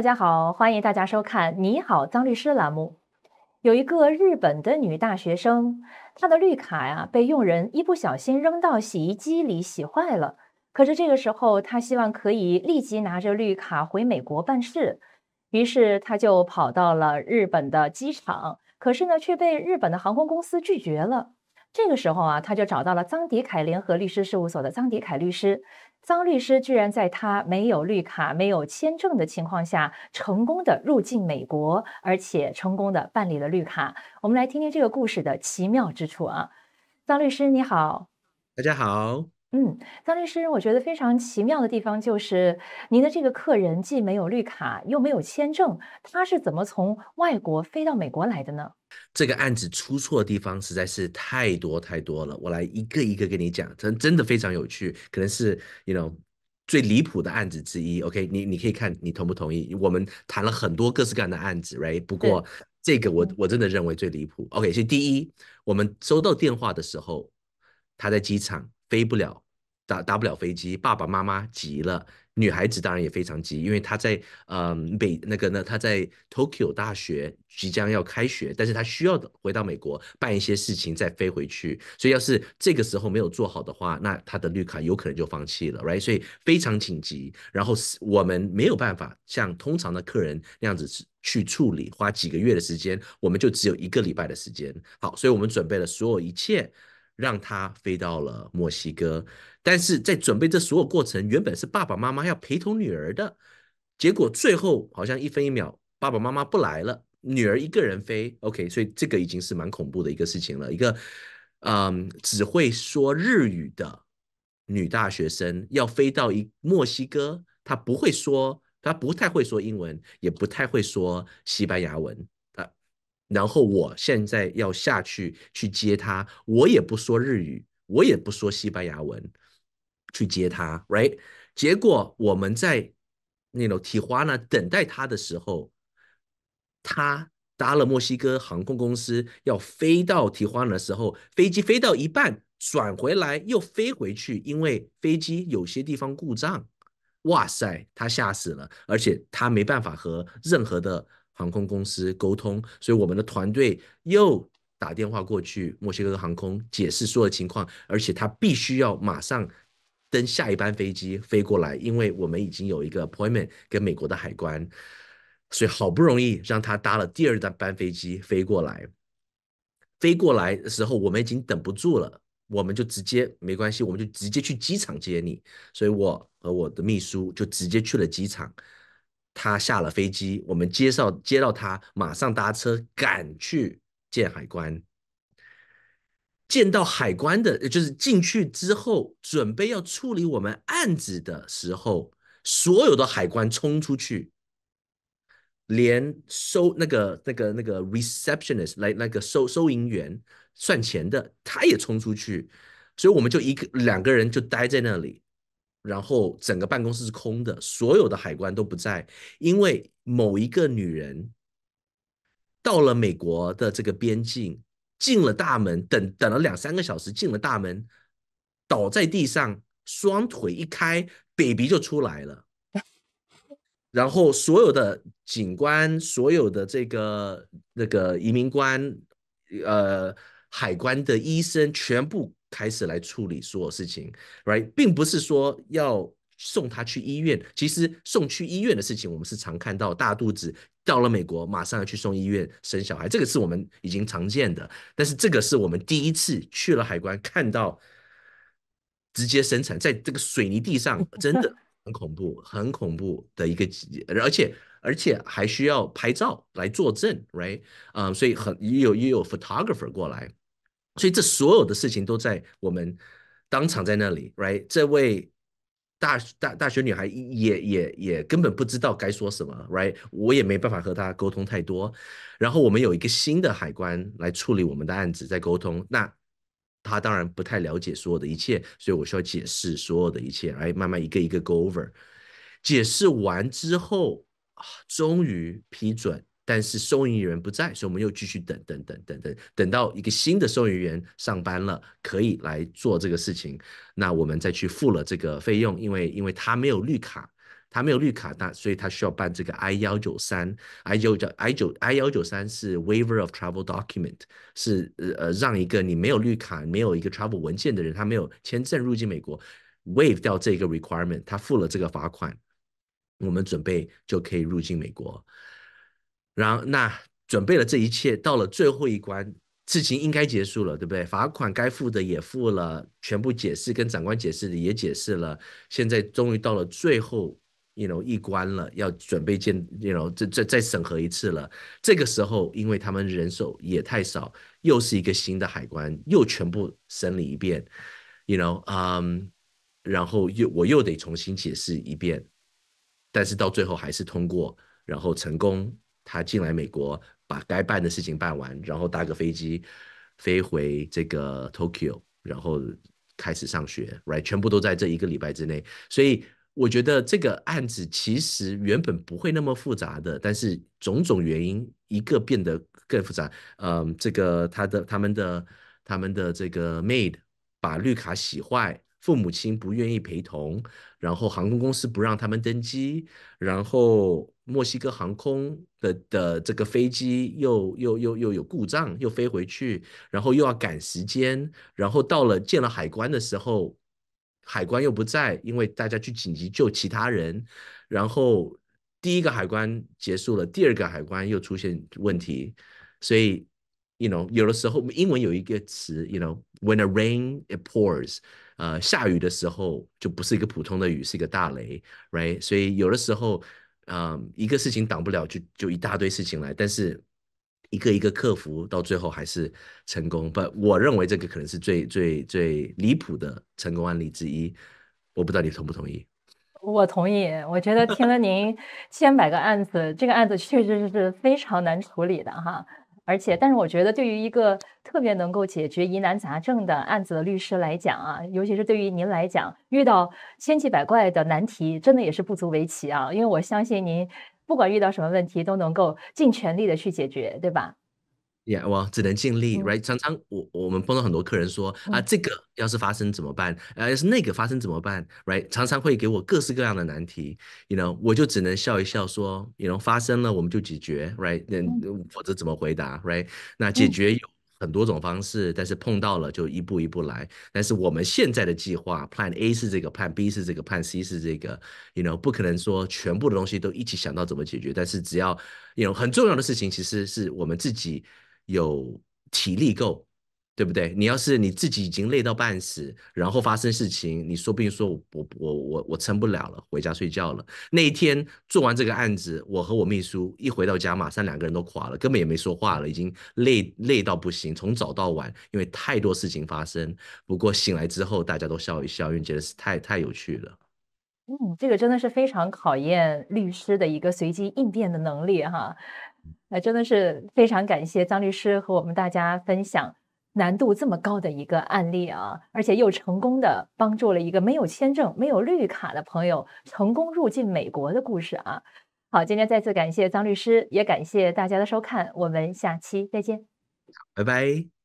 大家好，欢迎大家收看《你好，张律师》栏目。有一个日本的女大学生，她的绿卡呀被佣人一不小心扔到洗衣机里洗坏了。可是这个时候，她希望可以立即拿着绿卡回美国办事，于是她就跑到了日本的机场。可是呢，却被日本的航空公司拒绝了。这个时候啊，她就找到了张迪凯联合律师事务所的张迪凯律师。张律师居然在他没有绿卡、没有签证的情况下，成功的入境美国，而且成功的办理了绿卡。我们来听听这个故事的奇妙之处啊！张律师你好，大家好。嗯，张律师，我觉得非常奇妙的地方就是，您的这个客人既没有绿卡，又没有签证，他是怎么从外国飞到美国来的呢？这个案子出错的地方实在是太多太多了，我来一个一个跟你讲，真真的非常有趣，可能是 you know 最离谱的案子之一。OK，你你可以看，你同不同意？我们谈了很多各式各样的案子，right？不过这个我我真的认为最离谱。OK，所以第一，我们收到电话的时候，他在机场。飞不了，搭搭不了飞机，爸爸妈妈急了，女孩子当然也非常急，因为她在呃北那个呢，她在 Tokyo 大学即将要开学，但是她需要回到美国办一些事情再飞回去，所以要是这个时候没有做好的话，那她的绿卡有可能就放弃了，right？所以非常紧急，然后我们没有办法像通常的客人那样子去处理，花几个月的时间，我们就只有一个礼拜的时间，好，所以我们准备了所有一切。让她飞到了墨西哥，但是在准备这所有过程，原本是爸爸妈妈要陪同女儿的，结果最后好像一分一秒，爸爸妈妈不来了，女儿一个人飞。OK，所以这个已经是蛮恐怖的一个事情了。一个，嗯，只会说日语的女大学生要飞到一墨西哥，她不会说，她不太会说英文，也不太会说西班牙文。然后我现在要下去去接他，我也不说日语，我也不说西班牙文，去接他，right？结果我们在那种提花呢等待他的时候，他搭了墨西哥航空公司要飞到提花那的时候，飞机飞到一半转回来又飞回去，因为飞机有些地方故障，哇塞，他吓死了，而且他没办法和任何的。航空公司沟通，所以我们的团队又打电话过去墨西哥航空，解释所有情况，而且他必须要马上登下一班飞机飞过来，因为我们已经有一个 appointment 跟美国的海关，所以好不容易让他搭了第二班飞机飞过来。飞过来的时候，我们已经等不住了，我们就直接没关系，我们就直接去机场接你。所以我和我的秘书就直接去了机场。他下了飞机，我们接绍接到他，马上搭车赶去见海关。见到海关的，就是进去之后准备要处理我们案子的时候，所有的海关冲出去，连收那个那个那个 receptionist 来那个收收银员算钱的，他也冲出去，所以我们就一个两个人就待在那里。然后整个办公室是空的，所有的海关都不在，因为某一个女人到了美国的这个边境，进了大门，等等了两三个小时，进了大门，倒在地上，双腿一开，baby 就出来了，然后所有的警官、所有的这个那个移民官、呃海关的医生全部。开始来处理所有事情，right，并不是说要送他去医院。其实送去医院的事情，我们是常看到大肚子到了美国马上要去送医院生小孩，这个是我们已经常见的。但是这个是我们第一次去了海关，看到直接生产在这个水泥地上，真的 很恐怖，很恐怖的一个，而且而且还需要拍照来作证，right，嗯，所以很也有也有 photographer 过来。所以这所有的事情都在我们当场在那里，right？这位大大大学女孩也也也根本不知道该说什么，right？我也没办法和她沟通太多。然后我们有一个新的海关来处理我们的案子，在沟通，那她当然不太了解所有的一切，所以我需要解释所有的一切，来慢慢一个一个 go over。解释完之后，终于批准。但是收银员不在，所以我们又继续等等等等等等，到一个新的收银员上班了，可以来做这个事情。那我们再去付了这个费用，因为因为他没有绿卡，他没有绿卡，那所以他需要办这个 I 幺九三 I 九叫 I 九 I 幺九三是 waiver of travel document，是呃呃让一个你没有绿卡、没有一个 travel 文件的人，他没有签证入境美国，waive 掉这个 requirement，他付了这个罚款，我们准备就可以入境美国。然后那准备了这一切，到了最后一关，事情应该结束了，对不对？罚款该付的也付了，全部解释跟长官解释的也解释了。现在终于到了最后，you know 一关了，要准备见 y o u know 再再再审核一次了。这个时候，因为他们人手也太少，又是一个新的海关，又全部审理一遍，you know，嗯，然后又我又得重新解释一遍，但是到最后还是通过，然后成功。他进来美国，把该办的事情办完，然后搭个飞机飞回这个 Tokyo，然后开始上学，right？全部都在这一个礼拜之内。所以我觉得这个案子其实原本不会那么复杂的，但是种种原因一个变得更复杂。嗯，这个他的他们的他们的这个 maid 把绿卡洗坏，父母亲不愿意陪同，然后航空公司不让他们登机，然后。墨西哥航空的的这个飞机又又又又有故障，又飞回去，然后又要赶时间，然后到了建了海关的时候，海关又不在，因为大家去紧急救其他人，然后第一个海关结束了，第二个海关又出现问题，所以，you know，有的时候英文有一个词，you know，when a r a i n it pours，呃，下雨的时候就不是一个普通的雨，是一个大雷，right？所以有的时候。嗯，一个事情挡不了，就就一大堆事情来，但是一个一个克服，到最后还是成功。不，我认为这个可能是最最最离谱的成功案例之一。我不知道你同不同意？我同意。我觉得听了您千百个案子，这个案子确实是非常难处理的哈。而且，但是我觉得，对于一个特别能够解决疑难杂症的案子的律师来讲啊，尤其是对于您来讲，遇到千奇百怪的难题，真的也是不足为奇啊。因为我相信您，不管遇到什么问题，都能够尽全力的去解决，对吧？也我只能尽力，right？常常我我们碰到很多客人说啊，这个要是发生怎么办？呃，是那个发生怎么办？right？常常会给我各式各样的难题，you know？我就只能笑一笑说，you know？发生了我们就解决，right？那否则怎么回答？right？那解决有很多种方式，但是碰到了就一步一步来。但是我们现在的计划，plan A 是这个，plan B 是这个，plan C 是这个，you know？不可能说全部的东西都一起想到怎么解决，但是只要有很重要的事情，其实是我们自己。有体力够，对不对？你要是你自己已经累到半死，然后发生事情，你说不定说，我我我我撑不了了，回家睡觉了。那一天做完这个案子，我和我秘书一回到家，马上两个人都垮了，根本也没说话了，已经累累到不行，从早到晚，因为太多事情发生。不过醒来之后，大家都笑一笑，因为觉得是太太有趣了。嗯，这个真的是非常考验律师的一个随机应变的能力哈。那真的是非常感谢张律师和我们大家分享难度这么高的一个案例啊，而且又成功的帮助了一个没有签证、没有绿卡的朋友成功入境美国的故事啊。好，今天再次感谢张律师，也感谢大家的收看，我们下期再见。拜拜。